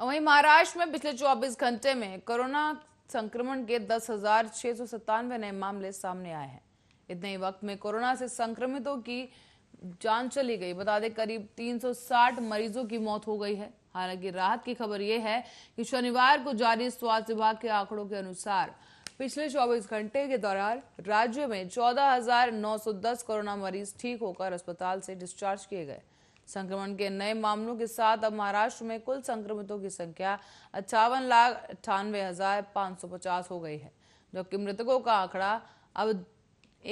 वहीं महाराष्ट्र में पिछले 24 घंटे में कोरोना संक्रमण के दस हजार छह सौ सत्तानवे नए मामले सामने आए हैं इतने ही वक्त में कोरोना से संक्रमितों की जान चली गई बता दें करीब 360 मरीजों की मौत हो गई है हालांकि राहत की खबर यह है कि शनिवार को जारी स्वास्थ्य विभाग के आंकड़ों के अनुसार पिछले 24 घंटे के दौरान राज्य में 14,910 कोरोना मरीज ठीक होकर अस्पताल से डिस्चार्ज किए गए संक्रमण के नए मामलों के साथ अब महाराष्ट्र में कुल संक्रमितों की संख्या अट्ठावन लाख अट्ठानवे हजार पाँच सौ पचास हो गई है जबकि मृतकों का आंकड़ा अब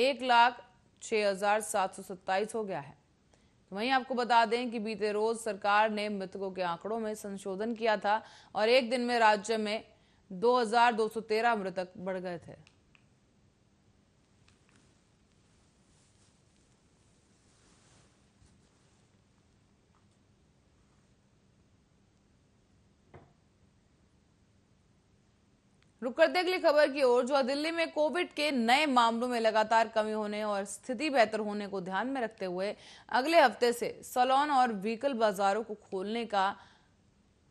एक लाख छः हजार सात सौ सत्ताईस हो गया है तो वहीं आपको बता दें कि बीते रोज सरकार ने मृतकों के आंकड़ों में संशोधन किया था और एक दिन में राज्य में 2,213 मृतक बढ़ गए थे रुक करते अगली खबर की ओर जो दिल्ली में कोविड के नए मामलों में लगातार कमी होने और स्थिति बेहतर होने को ध्यान में रखते हुए अगले हफ्ते से सलोन और व्हीकल बाजारों को खोलने का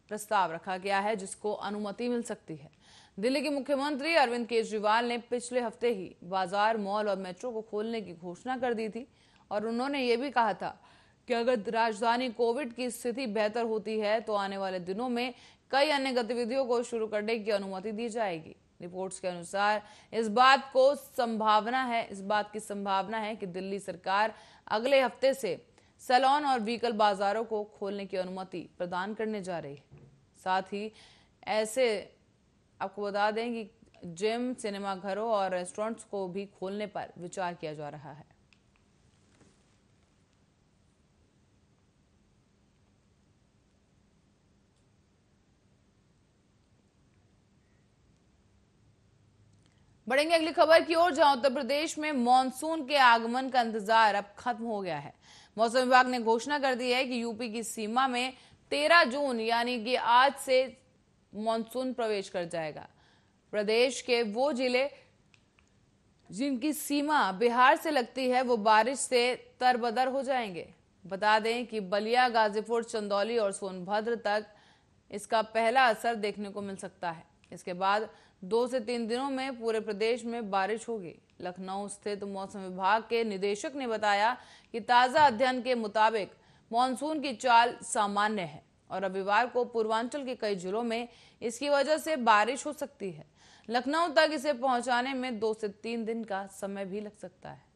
प्रस्ताव रखा गया है जिसको अनुमति मिल सकती है दिल्ली के मुख्यमंत्री अरविंद केजरीवाल ने पिछले हफ्ते ही बाजार मॉल और मेट्रो को खोलने की घोषणा कर दी थी और उन्होंने ये भी कहा था कि अगर राजधानी कोविड की स्थिति बेहतर होती है तो आने वाले दिनों में कई अन्य गतिविधियों को शुरू करने की अनुमति दी जाएगी रिपोर्ट्स के अनुसार इस बात को संभावना है इस बात की संभावना है कि दिल्ली सरकार अगले हफ्ते से सैलॉन और व्हीकल बाजारों को खोलने की अनुमति प्रदान करने जा रही है साथ ही ऐसे आपको बता दें कि जिम सिनेमाघरों और रेस्टोरेंट्स को भी खोलने पर विचार किया जा रहा है बढ़ेंगे अगली खबर की ओर जहां उत्तर प्रदेश में मानसून के आगमन का इंतजार अब खत्म हो गया है मौसम विभाग ने घोषणा कर दी है कि यूपी की सीमा में 13 जून यानी कि आज से मानसून प्रवेश कर जाएगा प्रदेश के वो जिले जिनकी सीमा बिहार से लगती है वो बारिश से तरबदर हो जाएंगे बता दें कि बलिया गाजीपुर चंदौली और सोनभद्र तक इसका पहला असर देखने को मिल सकता है इसके बाद दो से तीन दिनों में पूरे प्रदेश में बारिश होगी लखनऊ स्थित मौसम विभाग के निदेशक ने बताया कि ताज़ा अध्ययन के मुताबिक मानसून की चाल सामान्य है और रविवार को पूर्वांचल के कई जिलों में इसकी वजह से बारिश हो सकती है लखनऊ तक इसे पहुंचाने में दो से तीन दिन का समय भी लग सकता है